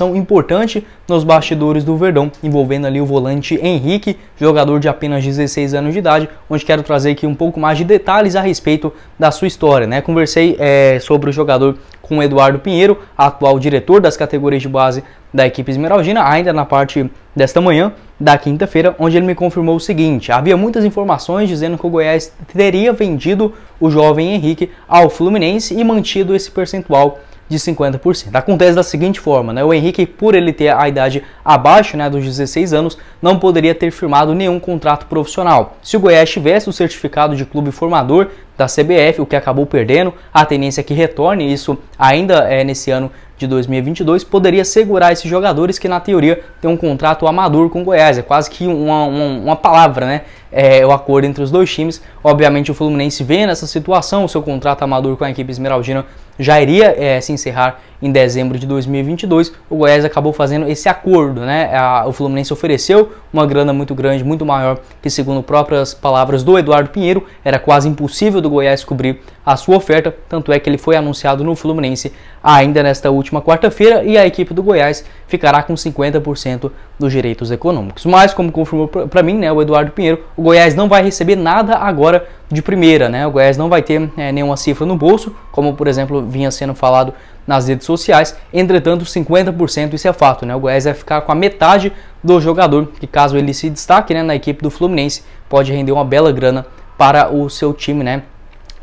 informação importante nos bastidores do Verdão, envolvendo ali o volante Henrique, jogador de apenas 16 anos de idade, onde quero trazer aqui um pouco mais de detalhes a respeito da sua história. Né? Conversei é, sobre o jogador com o Eduardo Pinheiro, atual diretor das categorias de base da equipe esmeraldina, ainda na parte desta manhã, da quinta-feira, onde ele me confirmou o seguinte: havia muitas informações dizendo que o Goiás teria vendido o jovem Henrique ao Fluminense e mantido esse percentual de 50%. Acontece da seguinte forma, né? O Henrique, por ele ter a idade abaixo né, dos 16 anos, não poderia ter firmado nenhum contrato profissional. Se o Goiás tivesse o certificado de clube formador da CBF, o que acabou perdendo, a tendência é que retorne isso ainda é nesse ano de 2022 poderia segurar esses jogadores que na teoria tem um contrato amador com o Goiás. É quase que uma, uma, uma palavra, né? é, o acordo entre os dois times. Obviamente, o Fluminense vê nessa situação, o seu contrato amador com a equipe esmeraldina já iria é, se encerrar em dezembro de 2022. O Goiás acabou fazendo esse acordo, né? A, o Fluminense ofereceu uma grana muito grande, muito maior, que, segundo próprias palavras do Eduardo Pinheiro, era quase impossível do Goiás cobrir a sua oferta. Tanto é que ele foi anunciado no Fluminense ainda nesta última quarta-feira e a equipe do Goiás ficará com 50% dos direitos econômicos. Mas, como confirmou para mim né, o Eduardo Pinheiro, o Goiás não vai receber nada agora de primeira. Né? O Goiás não vai ter é, nenhuma cifra no bolso, como por exemplo vinha sendo falado nas redes sociais. Entretanto, 50% isso é fato. Né? O Goiás vai ficar com a metade do jogador, que caso ele se destaque né, na equipe do Fluminense, pode render uma bela grana para o seu time, né?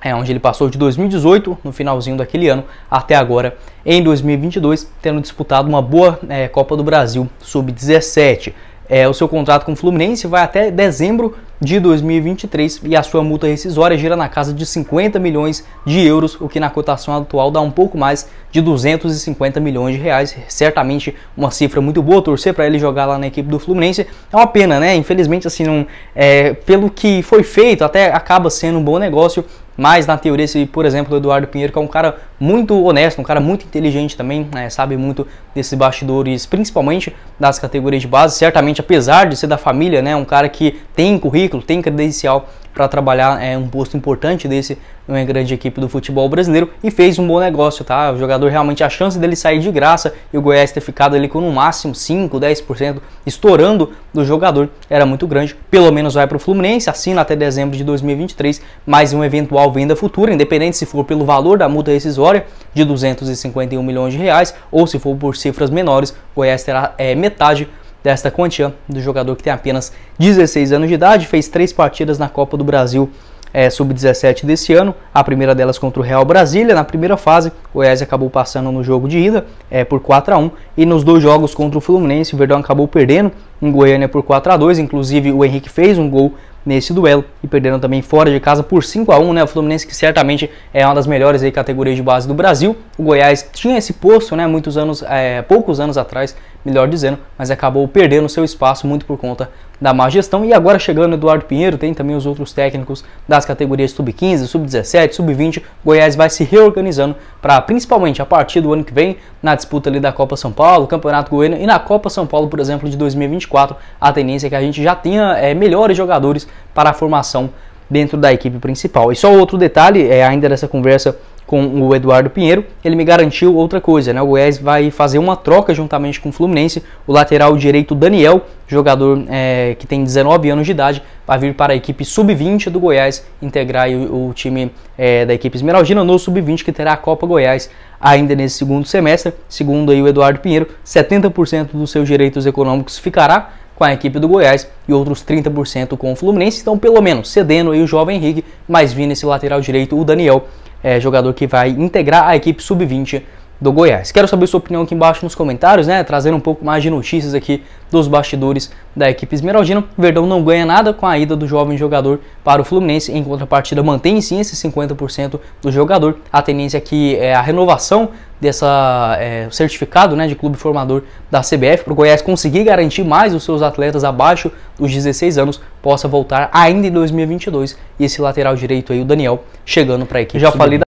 é, onde ele passou de 2018, no finalzinho daquele ano, até agora em 2022, tendo disputado uma boa é, Copa do Brasil Sub-17. É, o seu contrato com o Fluminense vai até dezembro de 2023 e a sua multa rescisória gira na casa de 50 milhões de euros, o que na cotação atual dá um pouco mais de 250 milhões de reais. Certamente uma cifra muito boa, torcer para ele jogar lá na equipe do Fluminense é uma pena, né? Infelizmente, assim, não, é, pelo que foi feito, até acaba sendo um bom negócio, mas na teoria, se por exemplo o Eduardo Pinheiro, que é um cara muito honesto, um cara muito inteligente também, né, sabe muito desses bastidores, principalmente das categorias de base, certamente apesar de ser da família, né, um cara que tem currículo currículo, tem credencial para trabalhar é, um posto importante desse numa grande equipe do futebol brasileiro e fez um bom negócio, tá? O jogador realmente a chance dele sair de graça e o Goiás ter ficado ali com no máximo 5, 10% estourando do jogador era muito grande. Pelo menos vai para o Fluminense, assina até dezembro de 2023 mais uma eventual venda futura, independente se for pelo valor da multa rescisória de 251 milhões de reais ou se for por cifras menores, o Goiás terá é, metade desta quantia do jogador que tem apenas 16 anos de idade, fez três partidas na Copa do Brasil é, eh, sub-17 desse ano, a primeira delas contra o Real Brasília. Na primeira fase, o Goiás acabou passando no jogo de ida é, por 4 a 1 e nos dois jogos contra o Fluminense, o Verdão acabou perdendo em Goiânia por 4 a 2 Inclusive, o Henrique fez um gol nesse duelo e perderam também fora de casa por 5 a 1 né? O Fluminense que certamente é uma das melhores aí, categorias de base do Brasil. O Goiás tinha esse posto, né? Muitos anos, é, poucos anos atrás, melhor dizendo, mas acabou perdendo seu espaço muito por conta da má gestão. E agora chegando Eduardo Pinheiro, tem também os outros técnicos das categorias sub-15, sub-17, sub-20. Goiás vai se reorganizando para principalmente a partir do ano que vem, na disputa ali da Copa São Paulo, Campeonato Goiano e na Copa São Paulo, por exemplo, de 2024, a tendência é que a gente já tenha é, melhores jogadores para a formação dentro da equipe principal. E só outro detalhe, é, ainda dessa conversa com o Eduardo Pinheiro, ele me garantiu outra coisa, né? O Goiás vai fazer uma troca juntamente com o Fluminense. O lateral direito Daniel, jogador é, que tem 19 anos de idade, vai vir para a equipe sub-20 do Goiás, integrar o, o time é, da equipe esmeraldina no sub-20 que terá a Copa Goiás ainda nesse segundo semestre. Segundo aí o Eduardo Pinheiro, 70% dos seus direitos econômicos ficará com a equipe do Goiás e outros 30% com o Fluminense. Então, pelo menos cedendo aí o jovem Henrique, mas vindo esse lateral direito o Daniel é, jogador que vai integrar a equipe sub-20 do Goiás. Quero saber sua opinião aqui embaixo nos comentários, né? Trazendo um pouco mais de notícias aqui dos bastidores da equipe esmeraldina. Verdão não ganha nada com a ida do jovem jogador para o Fluminense. Em contrapartida, mantém sim esses 50% do jogador. A tendência aqui é a renovação dessa é, certificado né, de clube formador da CBF para o Goiás conseguir garantir mais os seus atletas abaixo dos 16 anos possa voltar ainda em 2022 e esse lateral direito aí o Daniel chegando para a equipe. Já falei da